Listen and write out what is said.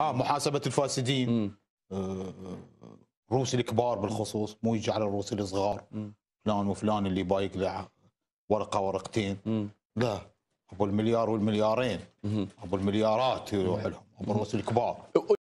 اه محاسبه الفاسدين الروس آه، آه، الكبار بالخصوص مو يجي على الروس الصغار فلان وفلان اللي بايق له ورقه ورقتين لا ابو المليار والمليارين ابو المليارات يروح لهم ابو الروس الكبار